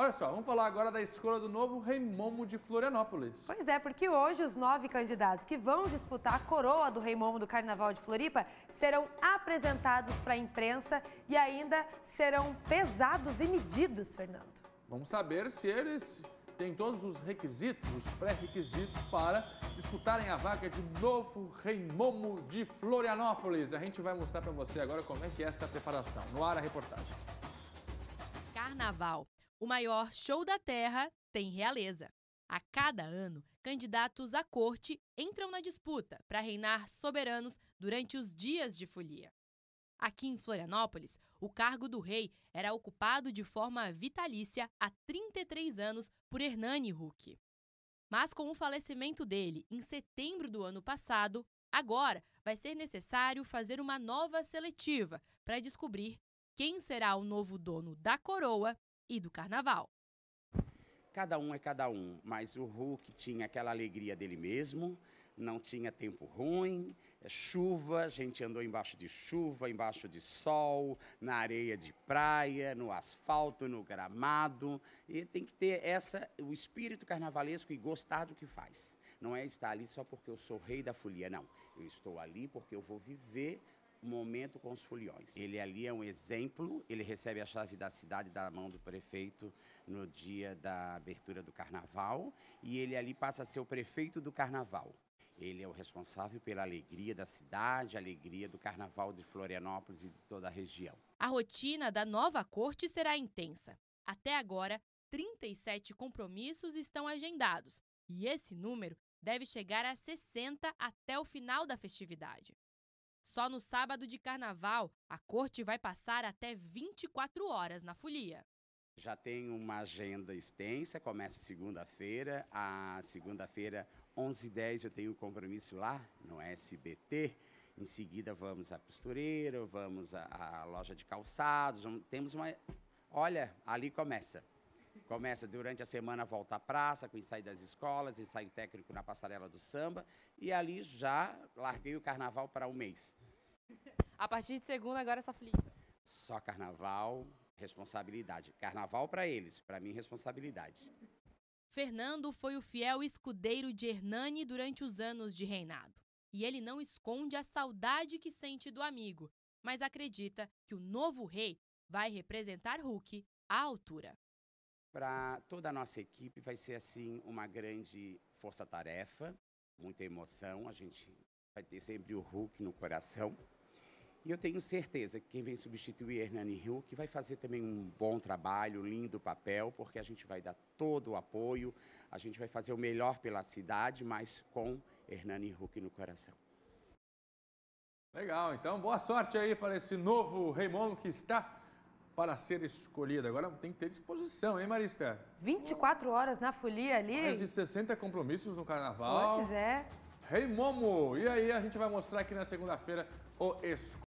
Olha só, vamos falar agora da escolha do novo Rei Momo de Florianópolis. Pois é, porque hoje os nove candidatos que vão disputar a coroa do Rei Momo do Carnaval de Floripa serão apresentados para a imprensa e ainda serão pesados e medidos, Fernando. Vamos saber se eles têm todos os requisitos, os pré-requisitos para disputarem a vaga de novo Rei Momo de Florianópolis. A gente vai mostrar para você agora como é que é essa preparação. No ar a reportagem. Carnaval o maior show da Terra tem realeza. A cada ano, candidatos à corte entram na disputa para reinar soberanos durante os dias de folia. Aqui em Florianópolis, o cargo do rei era ocupado de forma vitalícia há 33 anos por Hernani Huck. Mas com o falecimento dele em setembro do ano passado, agora vai ser necessário fazer uma nova seletiva para descobrir quem será o novo dono da coroa e do carnaval. Cada um é cada um, mas o Hulk tinha aquela alegria dele mesmo, não tinha tempo ruim, é chuva, a gente andou embaixo de chuva, embaixo de sol, na areia de praia, no asfalto, no gramado. E tem que ter essa, o espírito carnavalesco e gostar do que faz. Não é estar ali só porque eu sou rei da folia, não. Eu estou ali porque eu vou viver momento com os foliões. Ele ali é um exemplo, ele recebe a chave da cidade da mão do prefeito no dia da abertura do carnaval e ele ali passa a ser o prefeito do carnaval. Ele é o responsável pela alegria da cidade, a alegria do carnaval de Florianópolis e de toda a região. A rotina da nova corte será intensa. Até agora, 37 compromissos estão agendados e esse número deve chegar a 60 até o final da festividade. Só no sábado de carnaval, a corte vai passar até 24 horas na folia. Já tem uma agenda extensa, começa segunda-feira. A segunda-feira, 11h10, eu tenho um compromisso lá no SBT. Em seguida, vamos à costureira, vamos à, à loja de calçados. Temos uma. Olha, ali começa. Começa durante a semana volta à praça, com o ensaio das escolas, ensaio técnico na passarela do samba, e ali já larguei o carnaval para um mês. A partir de segunda, agora é só flipa. Só carnaval, responsabilidade. Carnaval para eles, para mim, responsabilidade. Fernando foi o fiel escudeiro de Hernani durante os anos de reinado. E ele não esconde a saudade que sente do amigo, mas acredita que o novo rei vai representar Hulk à altura. Para toda a nossa equipe vai ser assim uma grande força-tarefa, muita emoção, a gente vai ter sempre o Hulk no coração. E eu tenho certeza que quem vem substituir Hernani Hulk vai fazer também um bom trabalho, um lindo papel, porque a gente vai dar todo o apoio, a gente vai fazer o melhor pela cidade, mas com Hernani Hulk no coração. Legal, então boa sorte aí para esse novo Raimundo que está para ser escolhida. Agora tem que ter disposição, hein, Marista? 24 horas na folia ali. Mais de 60 compromissos no carnaval. Pois é. Rei hey, Momo! E aí a gente vai mostrar aqui na segunda-feira o escolhido.